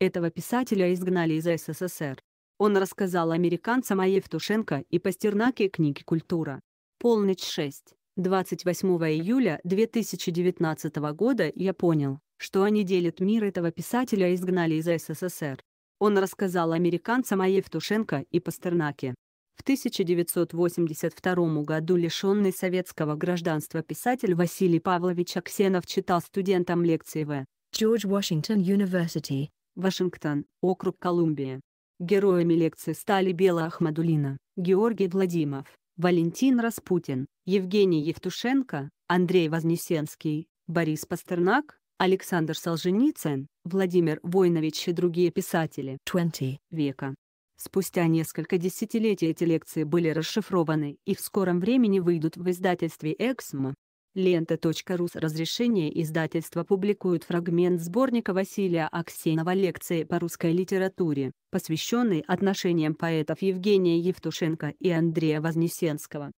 Этого писателя изгнали из СССР. Он рассказал американцам о Евтушенко и Пастернаке книги «Культура». Полночь 6. 28 июля 2019 года я понял, что они делят мир этого писателя изгнали из СССР. Он рассказал американцам о Евтушенко и Пастернаке. В 1982 году лишенный советского гражданства писатель Василий Павлович Аксенов читал студентам лекции в George Washington University Вашингтон, округ Колумбия. Героями лекции стали Бела Ахмадулина, Георгий Владимиров, Валентин Распутин, Евгений Евтушенко, Андрей Вознесенский, Борис Пастернак, Александр Солженицын, Владимир Войнович и другие писатели 20 века. Спустя несколько десятилетий эти лекции были расшифрованы и в скором времени выйдут в издательстве «Эксмо». Лента.ру с разрешения издательства публикует фрагмент сборника Василия Аксенова лекции по русской литературе, посвященной отношениям поэтов Евгения Евтушенко и Андрея Вознесенского.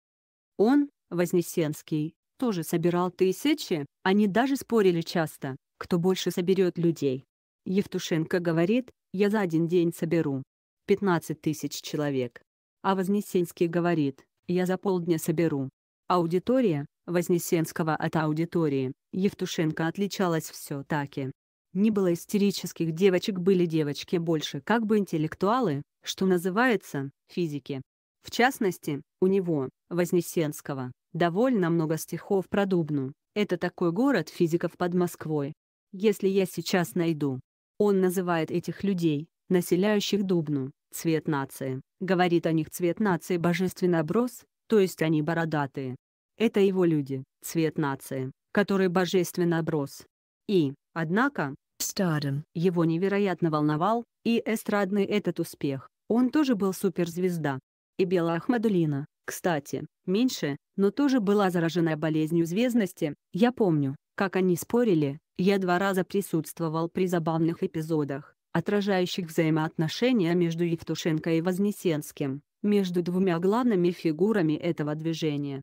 Он, Вознесенский, тоже собирал тысячи, они даже спорили часто, кто больше соберет людей. Евтушенко говорит, я за один день соберу 15 тысяч человек. А Вознесенский говорит, я за полдня соберу Аудитория, Вознесенского от аудитории, Евтушенко отличалась все-таки. Не было истерических девочек, были девочки больше как бы интеллектуалы, что называется, физики. В частности, у него, Вознесенского, довольно много стихов про Дубну. Это такой город физиков под Москвой. Если я сейчас найду. Он называет этих людей, населяющих Дубну, цвет нации. Говорит о них цвет нации божественный оброс, то есть они бородатые. Это его люди, цвет нации, который божественно оброс. И, однако, Stardom. его невероятно волновал, и эстрадный этот успех, он тоже был суперзвезда. И Белла Ахмадулина, кстати, меньше, но тоже была заражена болезнью звездности, я помню, как они спорили, я два раза присутствовал при забавных эпизодах, отражающих взаимоотношения между Евтушенко и Вознесенским между двумя главными фигурами этого движения.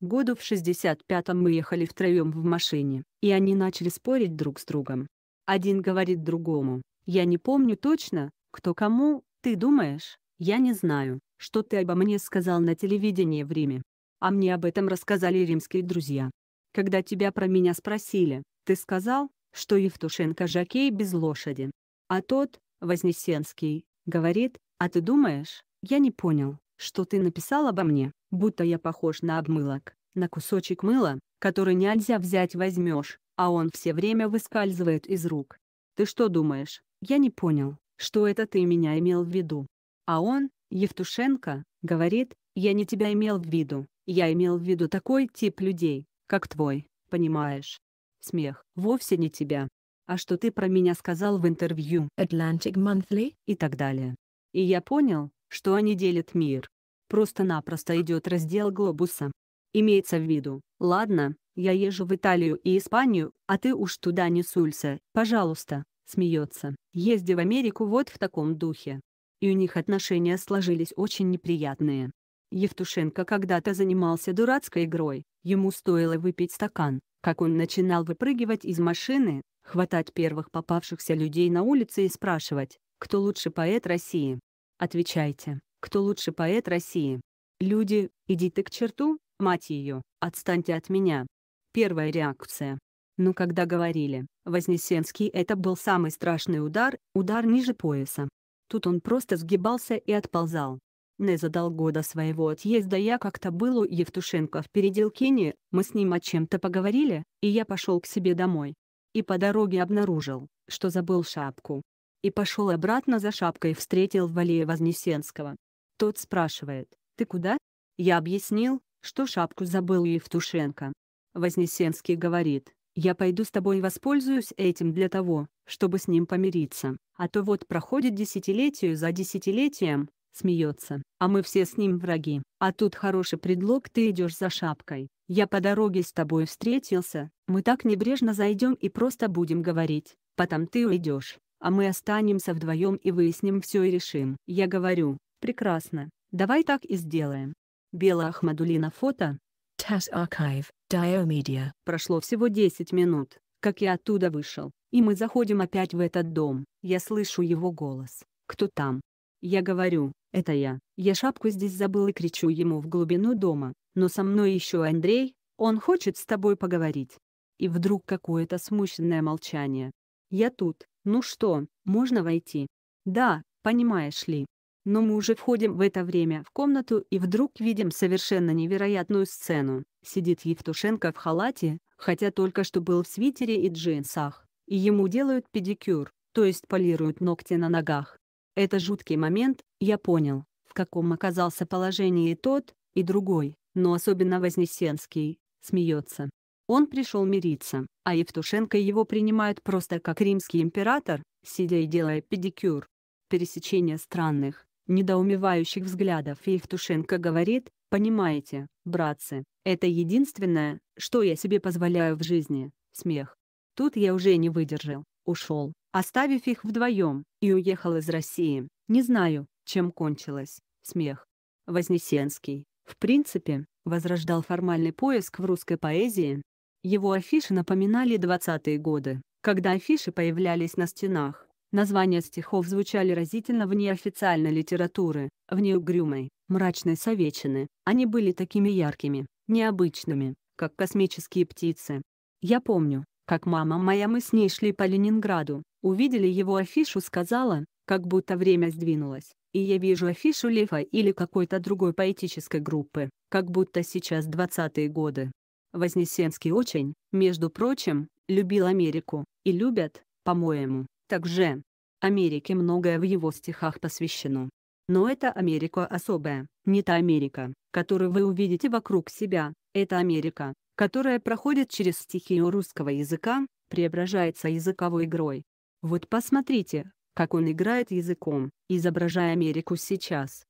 Году в 65-м мы ехали втроем в машине, и они начали спорить друг с другом. Один говорит другому, «Я не помню точно, кто кому, ты думаешь, я не знаю, что ты обо мне сказал на телевидении в Риме. А мне об этом рассказали римские друзья. Когда тебя про меня спросили, ты сказал, что Евтушенко жакей без лошади. А тот, Вознесенский, говорит, а ты думаешь, я не понял, что ты написал обо мне, будто я похож на обмылок, на кусочек мыла, который нельзя взять возьмешь, а он все время выскальзывает из рук. Ты что думаешь, я не понял, что это ты меня имел в виду? А он, Евтушенко, говорит, я не тебя имел в виду, я имел в виду такой тип людей, как твой, понимаешь? Смех, вовсе не тебя. А что ты про меня сказал в интервью Atlantic Monthly и так далее. И я понял, что они делят мир. Просто-напросто идет раздел глобуса. Имеется в виду, ладно, я езжу в Италию и Испанию, а ты уж туда не сулься, пожалуйста, смеется, езди в Америку вот в таком духе. И у них отношения сложились очень неприятные. Евтушенко когда-то занимался дурацкой игрой, ему стоило выпить стакан, как он начинал выпрыгивать из машины, хватать первых попавшихся людей на улице и спрашивать, кто лучше поэт России. Отвечайте, кто лучше поэт России? Люди, идите к черту, мать ее, отстаньте от меня. Первая реакция. Ну когда говорили, Вознесенский это был самый страшный удар, удар ниже пояса. Тут он просто сгибался и отползал. Не за года своего отъезда я как-то был у Евтушенко в Переделкине, мы с ним о чем-то поговорили, и я пошел к себе домой. И по дороге обнаружил, что забыл шапку и пошел обратно за шапкой и встретил Валея Вознесенского. Тот спрашивает, «Ты куда?» Я объяснил, что шапку забыл Евтушенко. Вознесенский говорит, «Я пойду с тобой и воспользуюсь этим для того, чтобы с ним помириться, а то вот проходит десятилетие за десятилетием, смеется, а мы все с ним враги, а тут хороший предлог ты идешь за шапкой, я по дороге с тобой встретился, мы так небрежно зайдем и просто будем говорить, потом ты уйдешь, а мы останемся вдвоем и выясним все и решим. Я говорю, прекрасно, давай так и сделаем. Бела Ахмадулина фото. TAS Archive, Diomedia. Прошло всего 10 минут, как я оттуда вышел, и мы заходим опять в этот дом. Я слышу его голос. Кто там? Я говорю, это я. Я шапку здесь забыл и кричу ему в глубину дома, но со мной еще Андрей, он хочет с тобой поговорить. И вдруг какое-то смущенное молчание. Я тут, «Ну что, можно войти?» «Да, понимаешь ли». Но мы уже входим в это время в комнату и вдруг видим совершенно невероятную сцену. Сидит Евтушенко в халате, хотя только что был в свитере и джинсах, и ему делают педикюр, то есть полируют ногти на ногах. Это жуткий момент, я понял, в каком оказался положении и тот, и другой, но особенно Вознесенский, смеется. Он пришел мириться, а Евтушенко его принимают просто как римский император, сидя и делая педикюр. Пересечение странных, недоумевающих взглядов и Евтушенко говорит, «Понимаете, братцы, это единственное, что я себе позволяю в жизни, смех». Тут я уже не выдержал, ушел, оставив их вдвоем, и уехал из России. Не знаю, чем кончилось. Смех. Вознесенский. В принципе, возрождал формальный поиск в русской поэзии, его афиши напоминали 20-е годы, когда афиши появлялись на стенах. Названия стихов звучали разительно вне официальной литературы, вне угрюмой, мрачной советчины. Они были такими яркими, необычными, как космические птицы. Я помню, как мама моя мы с ней шли по Ленинграду, увидели его афишу сказала, как будто время сдвинулось, и я вижу афишу Лефа или какой-то другой поэтической группы, как будто сейчас 20-е годы. Вознесенский очень, между прочим, любил Америку, и любят, по-моему, также. Америке многое в его стихах посвящено. Но это Америка особая, не та Америка, которую вы увидите вокруг себя, это Америка, которая проходит через стихию русского языка, преображается языковой игрой. Вот посмотрите, как он играет языком, изображая Америку сейчас.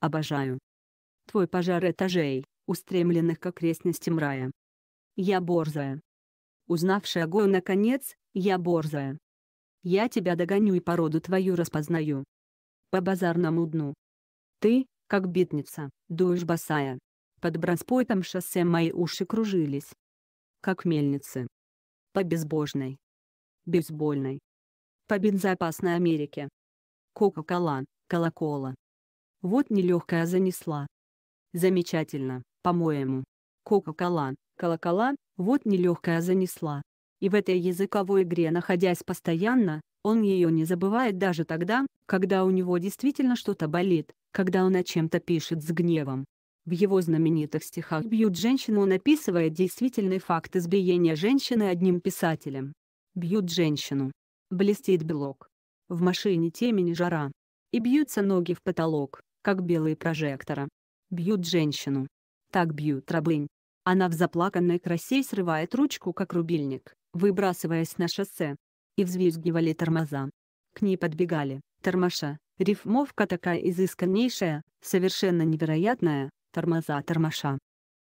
Обожаю. Твой пожар этажей устремленных к окрестностям рая. Я борзая. Узнавшая Гою наконец, я борзая. Я тебя догоню и породу твою распознаю. По базарному дну. Ты, как битница, дуешь босая. Под бронспойтом шоссе мои уши кружились. Как мельницы. По безбожной. Безбольной. По бензоопасной Америке. Кока-кола, колокола. Вот нелегкая занесла. Замечательно. По-моему, Кока-кола, колокола, вот нелегкая занесла. И в этой языковой игре находясь постоянно, он ее не забывает даже тогда, когда у него действительно что-то болит, когда он о чем-то пишет с гневом. В его знаменитых стихах «Бьют женщину» он описывает действительный факт избиения женщины одним писателем. «Бьют женщину. Блестит белок. В машине темень жара. И бьются ноги в потолок, как белые прожектора. Бьют женщину так бьют рабынь. Она в заплаканной красе срывает ручку как рубильник, выбрасываясь на шоссе. И взвизгивали тормоза. К ней подбегали, тормоша, рифмовка такая изысканнейшая, совершенно невероятная, тормоза тормоша.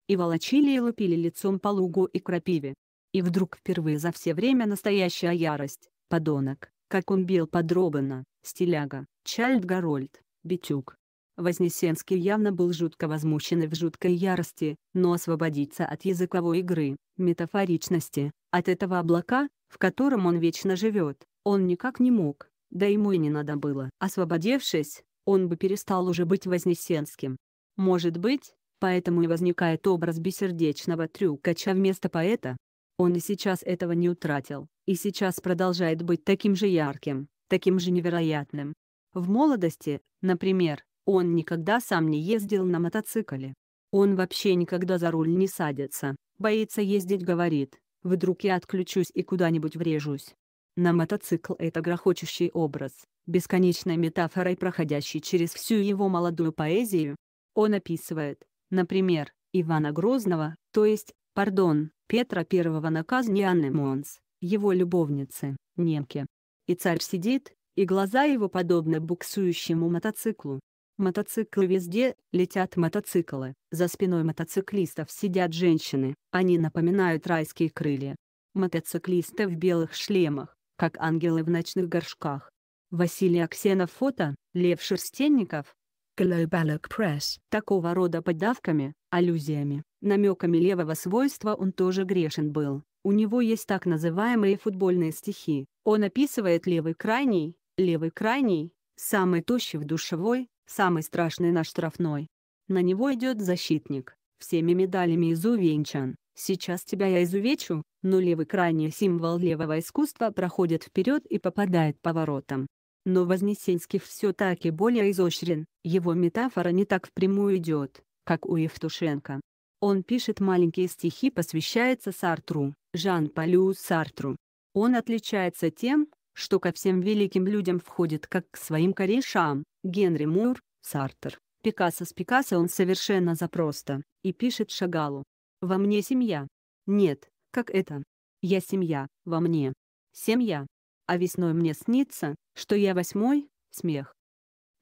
И волочили и лупили лицом по лугу и крапиве. И вдруг впервые за все время настоящая ярость, подонок, как он бил подробно, стиляга, Чальд Гарольд, Битюк, Вознесенский явно был жутко возмущен и в жуткой ярости, но освободиться от языковой игры, метафоричности, от этого облака, в котором он вечно живет, он никак не мог, да ему и не надо было. Освободившись, он бы перестал уже быть Вознесенским. Может быть, поэтому и возникает образ бессердечного трюкача вместо поэта. Он и сейчас этого не утратил, и сейчас продолжает быть таким же ярким, таким же невероятным. В молодости, например, он никогда сам не ездил на мотоцикле. Он вообще никогда за руль не садится, боится ездить говорит, вдруг я отключусь и куда-нибудь врежусь. На мотоцикл это грохочущий образ, бесконечной метафорой проходящий через всю его молодую поэзию. Он описывает, например, Ивана Грозного, то есть, пардон, Петра I на казни Анны Монс, его любовницы, немки. И царь сидит, и глаза его подобны буксующему мотоциклу. Мотоциклы везде, летят мотоциклы, за спиной мотоциклистов сидят женщины, они напоминают райские крылья. Мотоциклисты в белых шлемах, как ангелы в ночных горшках. Василий Аксенов фото, Лев Шерстенников. Global Press. Такого рода поддавками, аллюзиями, намеками левого свойства он тоже грешен был. У него есть так называемые футбольные стихи. Он описывает левый крайний, левый крайний, самый тощий в душевой, Самый страшный наш штрафной. На него идет защитник. Всеми медалями изувенчан. Сейчас тебя я изувечу, но левый крайний символ левого искусства проходит вперед и попадает по воротам. Но Вознесенский все-таки более изощрен, его метафора не так впрямую идет, как у Евтушенко. Он пишет маленькие стихи посвящается Сартру, Жан-Полю Сартру. Он отличается тем, что ко всем великим людям входит как к своим корешам, Генри Мур, Сартер, Пикассо с Пикассо он совершенно запросто, и пишет Шагалу. «Во мне семья. Нет, как это? Я семья, во мне. Семья. А весной мне снится, что я восьмой, смех.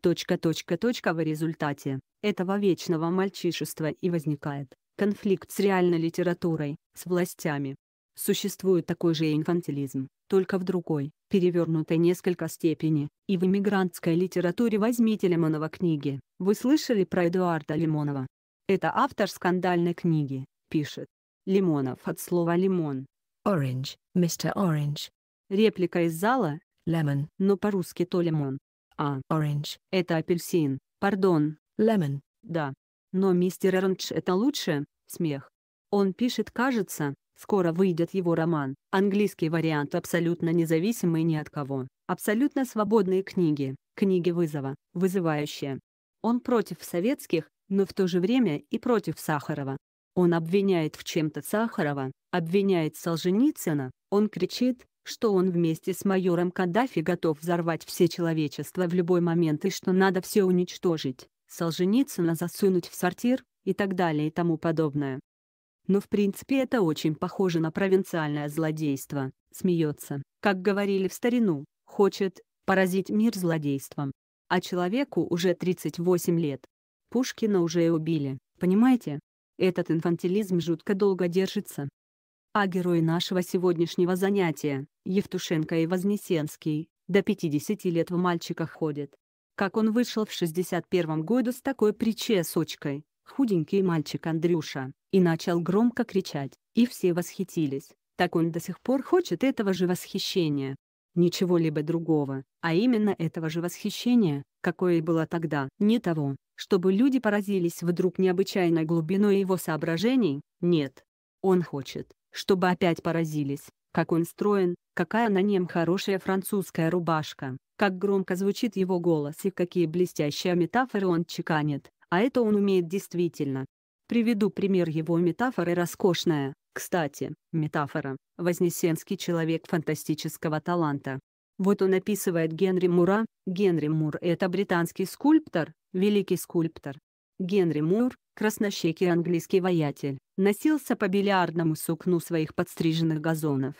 Точка, точка, точка в результате этого вечного мальчишества и возникает конфликт с реальной литературой, с властями, Существует такой же инфантилизм, только в другой, перевернутой несколько степени, и в иммигрантской литературе возьмите Лимонова книги. Вы слышали про Эдуарда Лимонова? Это автор скандальной книги, пишет. Лимонов от слова «лимон». Orange, Mr. Orange. Реплика из зала «Lemon», но по-русски то «лимон». А «Orange» — это апельсин, пардон. «Lemon». Да. Но мистер Оранж — это лучше, смех. Он пишет «кажется», Скоро выйдет его роман, английский вариант абсолютно независимый ни от кого, абсолютно свободные книги, книги вызова, вызывающие. Он против советских, но в то же время и против Сахарова. Он обвиняет в чем-то Сахарова, обвиняет Солженицына, он кричит, что он вместе с майором Каддафи готов взорвать все человечество в любой момент и что надо все уничтожить, Солженицына засунуть в сортир, и так далее и тому подобное. Но в принципе это очень похоже на провинциальное злодейство, смеется, как говорили в старину, хочет поразить мир злодейством. А человеку уже 38 лет. Пушкина уже и убили, понимаете? Этот инфантилизм жутко долго держится. А герои нашего сегодняшнего занятия, Евтушенко и Вознесенский, до 50 лет в мальчиках ходят. Как он вышел в 61 году с такой причесочкой, худенький мальчик Андрюша, и начал громко кричать, и все восхитились, так он до сих пор хочет этого же восхищения. Ничего либо другого, а именно этого же восхищения, какое было тогда. Не того, чтобы люди поразились вдруг необычайной глубиной его соображений, нет. Он хочет, чтобы опять поразились, как он строен, какая на нем хорошая французская рубашка, как громко звучит его голос и какие блестящие метафоры он чеканит, а это он умеет действительно. Приведу пример его метафоры роскошная. Кстати, метафора «Вознесенский человек фантастического таланта». Вот он описывает Генри Мура. Генри Мур – это британский скульптор, великий скульптор. Генри Мур, краснощекий английский воятель, носился по бильярдному сукну своих подстриженных газонов.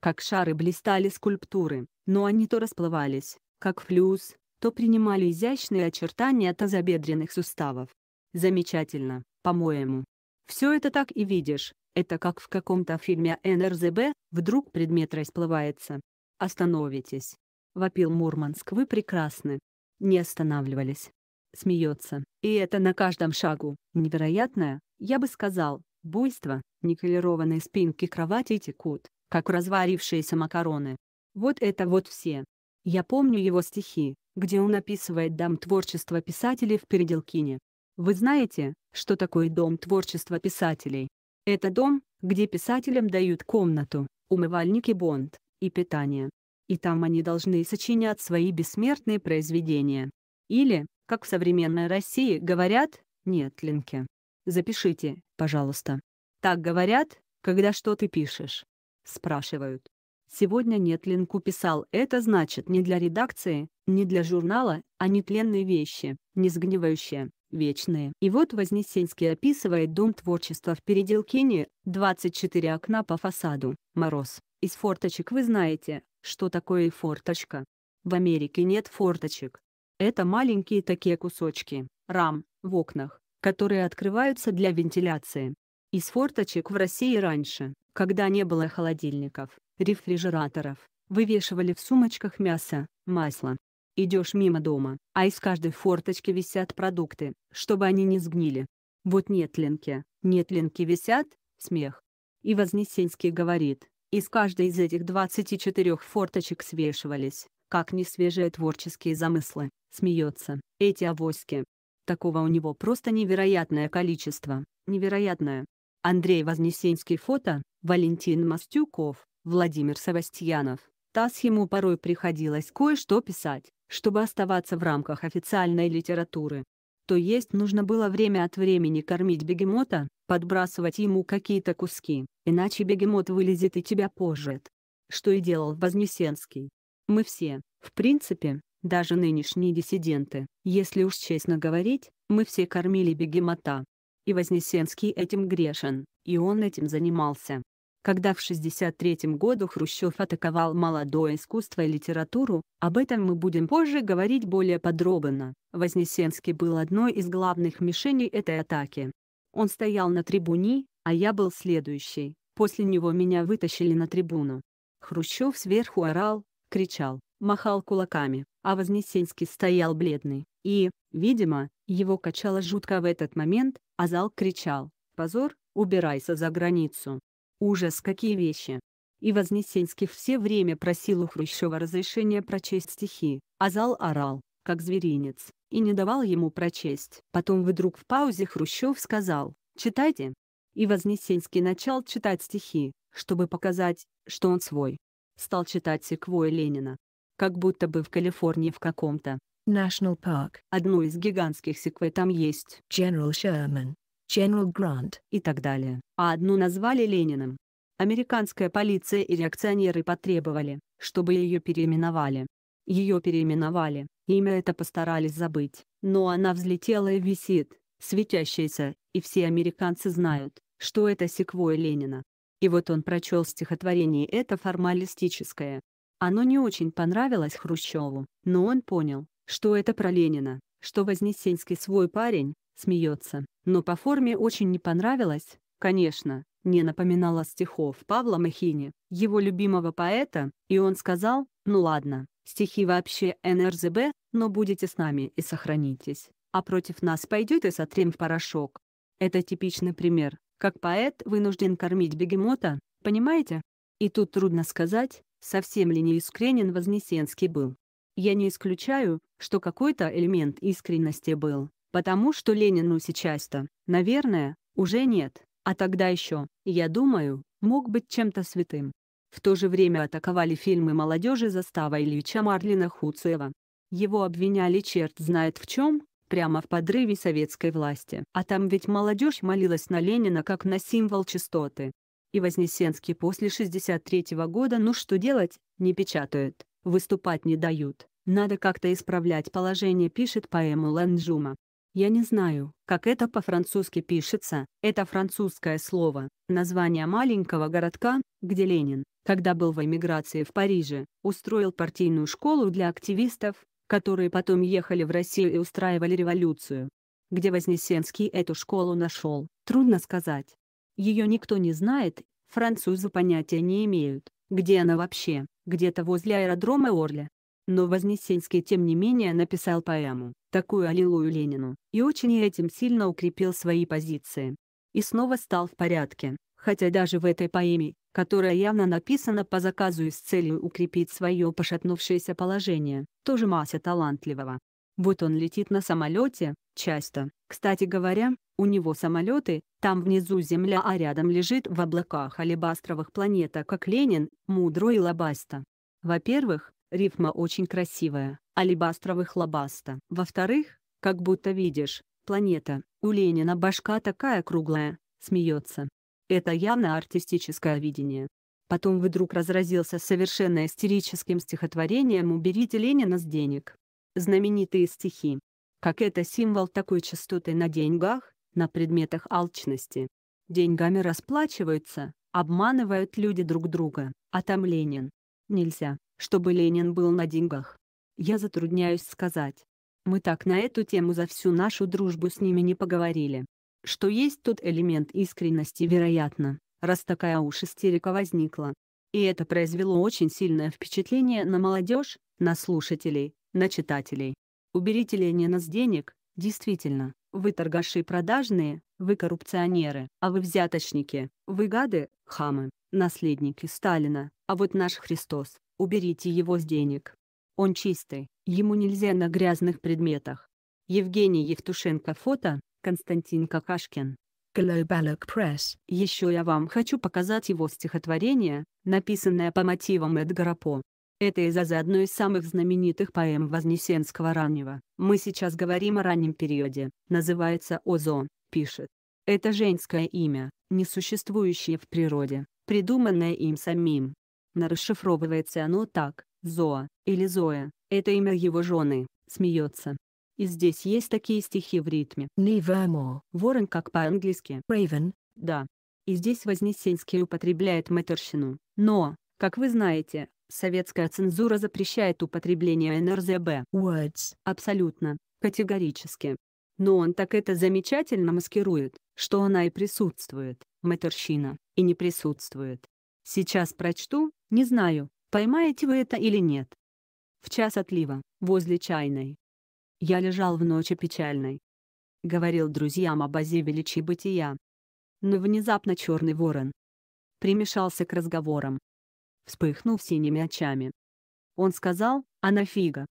Как шары блистали скульптуры, но они то расплывались, как флюс, то принимали изящные очертания тазобедренных суставов. Замечательно, по-моему. Все это так и видишь, это как в каком-то фильме НРЗБ, вдруг предмет расплывается. «Остановитесь!» — вопил Мурманск. «Вы прекрасны!» Не останавливались. Смеется. И это на каждом шагу. Невероятное, я бы сказал, буйство, николированные спинки кровати текут, как разварившиеся макароны. Вот это вот все. Я помню его стихи, где он описывает дом творчества писателей в Переделкине. Вы знаете, что такое дом творчества писателей? Это дом, где писателям дают комнату, умывальник и бонд, и питание. И там они должны сочинять свои бессмертные произведения. Или, как в современной России говорят, нет, Линки. Запишите, пожалуйста. Так говорят, когда что ты пишешь. Спрашивают. Сегодня Нетлинку писал «Это значит не для редакции, не для журнала, а нетленные вещи, не сгнивающие, вечные». И вот Вознесенский описывает дом творчества в Переделкине, 24 окна по фасаду, мороз. Из форточек вы знаете, что такое форточка. В Америке нет форточек. Это маленькие такие кусочки, рам, в окнах, которые открываются для вентиляции. Из форточек в России раньше, когда не было холодильников, рефрижераторов, вывешивали в сумочках мясо, масло. Идешь мимо дома, а из каждой форточки висят продукты, чтобы они не сгнили. Вот нетленки, нетленки висят, смех. И Вознесенский говорит, из каждой из этих 24 форточек свешивались, как несвежие творческие замыслы, смеется, эти авоськи. Такого у него просто невероятное количество, невероятное. Андрей Вознесенский фото, Валентин Мастюков. Владимир Савастьянов. ТАСС ему порой приходилось кое-что писать, чтобы оставаться в рамках официальной литературы. То есть нужно было время от времени кормить бегемота, подбрасывать ему какие-то куски, иначе бегемот вылезет и тебя пожрет. Что и делал Вознесенский. Мы все, в принципе, даже нынешние диссиденты, если уж честно говорить, мы все кормили бегемота. И Вознесенский этим грешен, и он этим занимался. Когда в 1963 году Хрущев атаковал молодое искусство и литературу, об этом мы будем позже говорить более подробно. Вознесенский был одной из главных мишеней этой атаки. Он стоял на трибуне, а я был следующий, после него меня вытащили на трибуну. Хрущев сверху орал, кричал, махал кулаками, а Вознесенский стоял бледный, и, видимо, его качало жутко в этот момент, а зал кричал «Позор, убирайся за границу». Ужас, какие вещи! И Вознесенский все время просил у Хрущева разрешения прочесть стихи, а зал орал, как зверинец, и не давал ему прочесть. Потом вдруг в паузе Хрущев сказал «Читайте». И Вознесенский начал читать стихи, чтобы показать, что он свой. Стал читать секвой Ленина. Как будто бы в Калифорнии в каком-то National Park. Одну из гигантских секвой там есть. General Sherman. General Грант и так далее. А одну назвали Лениным. Американская полиция и реакционеры потребовали, чтобы ее переименовали. Ее переименовали, имя это постарались забыть, но она взлетела и висит, светящаяся, и все американцы знают, что это секвой Ленина. И вот он прочел стихотворение это формалистическое. Оно не очень понравилось Хрущеву, но он понял, что это про Ленина, что Вознесенский свой парень, Смеется. Но по форме очень не понравилось, конечно, не напоминало стихов Павла Махини, его любимого поэта, и он сказал, ну ладно, стихи вообще НРЗБ, но будете с нами и сохранитесь, а против нас пойдет и сотрем в порошок. Это типичный пример, как поэт вынужден кормить бегемота, понимаете? И тут трудно сказать, совсем ли не искренен Вознесенский был. Я не исключаю, что какой-то элемент искренности был, Потому что Ленину сейчас-то, наверное, уже нет, а тогда еще, я думаю, мог быть чем-то святым. В то же время атаковали фильмы молодежи застава Ильича Марлина Хуцева. Его обвиняли черт знает в чем, прямо в подрыве советской власти. А там ведь молодежь молилась на Ленина как на символ чистоты. И Вознесенский после 63 -го года ну что делать, не печатают, выступать не дают. Надо как-то исправлять положение, пишет поэму Ланджума. Я не знаю, как это по-французски пишется, это французское слово, название маленького городка, где Ленин, когда был в эмиграции в Париже, устроил партийную школу для активистов, которые потом ехали в Россию и устраивали революцию. Где Вознесенский эту школу нашел, трудно сказать. Ее никто не знает, французы понятия не имеют, где она вообще, где-то возле аэродрома Орля, но Вознесенский тем не менее написал поэму, такую аллилую Ленину, и очень этим сильно укрепил свои позиции. И снова стал в порядке, хотя даже в этой поэме, которая явно написана по заказу и с целью укрепить свое пошатнувшееся положение, тоже масса талантливого. Вот он летит на самолете, часто, кстати говоря, у него самолеты, там внизу земля, а рядом лежит в облаках алебастровых планета как Ленин, Мудро и Лобаста. Во-первых, Рифма очень красивая, алибастровых лобаста. Во-вторых, как будто видишь, планета, у Ленина башка такая круглая, смеется. Это явно артистическое видение. Потом вдруг разразился совершенно истерическим стихотворением «Уберите Ленина с денег». Знаменитые стихи. Как это символ такой частоты на деньгах, на предметах алчности. Деньгами расплачиваются, обманывают люди друг друга, а там Ленин. Нельзя чтобы Ленин был на деньгах. Я затрудняюсь сказать. Мы так на эту тему за всю нашу дружбу с ними не поговорили. Что есть тут элемент искренности вероятно, раз такая уж истерика возникла. И это произвело очень сильное впечатление на молодежь, на слушателей, на читателей. Уберите Ленина с денег, действительно, вы торгаши продажные, вы коррупционеры, а вы взяточники, вы гады, хамы, наследники Сталина, а вот наш Христос, Уберите его с денег. Он чистый, ему нельзя на грязных предметах. Евгений Евтушенко фото, Константин Какашкин. Globalok Press. Еще я вам хочу показать его стихотворение, написанное по мотивам Эдгара По. Это из за одной из самых знаменитых поэм Вознесенского раннего. Мы сейчас говорим о раннем периоде, называется Озо, пишет. Это женское имя, несуществующее в природе, придуманное им самим. Расшифровывается оно так «Зоа» или «Зоя» — это имя его жены, смеется. И здесь есть такие стихи в ритме. Nevermore. Ворон как по-английски. Raven. Да. И здесь Вознесенский употребляет матерщину. Но, как вы знаете, советская цензура запрещает употребление НРЗБ. Words. Абсолютно. Категорически. Но он так это замечательно маскирует, что она и присутствует, матерщина, и не присутствует. Сейчас прочту, не знаю, поймаете вы это или нет. В час отлива, возле чайной. Я лежал в ночи печальной. Говорил друзьям об озе величи бытия. Но внезапно черный ворон. Примешался к разговорам. Вспыхнув синими очами. Он сказал, а нафига?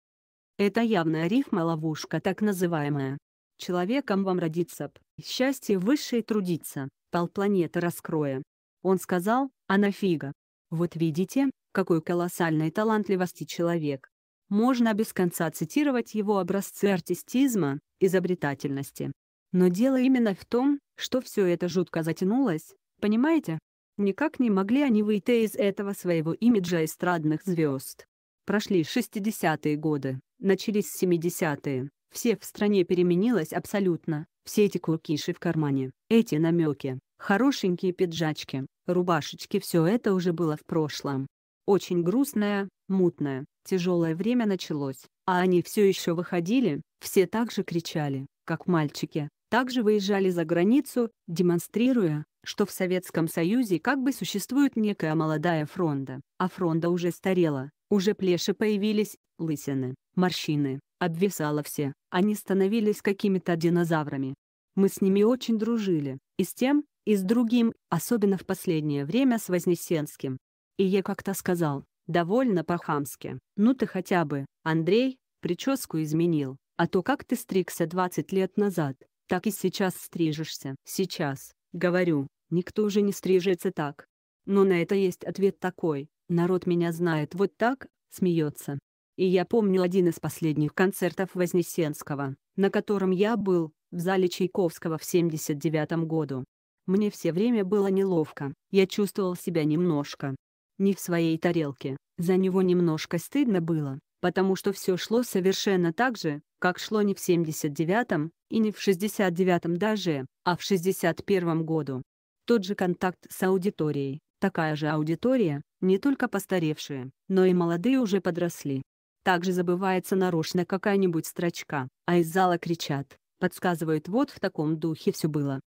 Это явная рифма-ловушка так называемая. Человеком вам родиться б, счастье высшее трудиться, пол планеты раскроя. Он сказал, а нафига? Вот видите, какой колоссальной талантливости человек. Можно без конца цитировать его образцы артистизма, изобретательности. Но дело именно в том, что все это жутко затянулось, понимаете? Никак не могли они выйти из этого своего имиджа эстрадных звезд. Прошли 60-е годы, начались 70-е, все в стране переменилось абсолютно, все эти кукиши в кармане, эти намеки, Хорошенькие пиджачки, рубашечки – все это уже было в прошлом. Очень грустное, мутное, тяжелое время началось, а они все еще выходили, все так же кричали, как мальчики, также выезжали за границу, демонстрируя, что в Советском Союзе как бы существует некая молодая фронда, а фронда уже старела, уже плеши появились, лысины, морщины, обвисало все, они становились какими-то динозаврами. Мы с ними очень дружили, и с тем, и с другим, особенно в последнее время с Вознесенским. И я как-то сказал, довольно по-хамски, ну ты хотя бы, Андрей, прическу изменил, а то как ты стригся 20 лет назад, так и сейчас стрижешься. Сейчас, говорю, никто уже не стрижется так. Но на это есть ответ такой, народ меня знает вот так, смеется. И я помню один из последних концертов Вознесенского, на котором я был, в зале Чайковского в 79 году. Мне все время было неловко, я чувствовал себя немножко не в своей тарелке, за него немножко стыдно было, потому что все шло совершенно так же, как шло не в 79-м, и не в 69-м даже, а в 61-м году. Тот же контакт с аудиторией, такая же аудитория, не только постаревшие, но и молодые уже подросли. Также забывается нарочно какая-нибудь строчка, а из зала кричат, подсказывают вот в таком духе все было.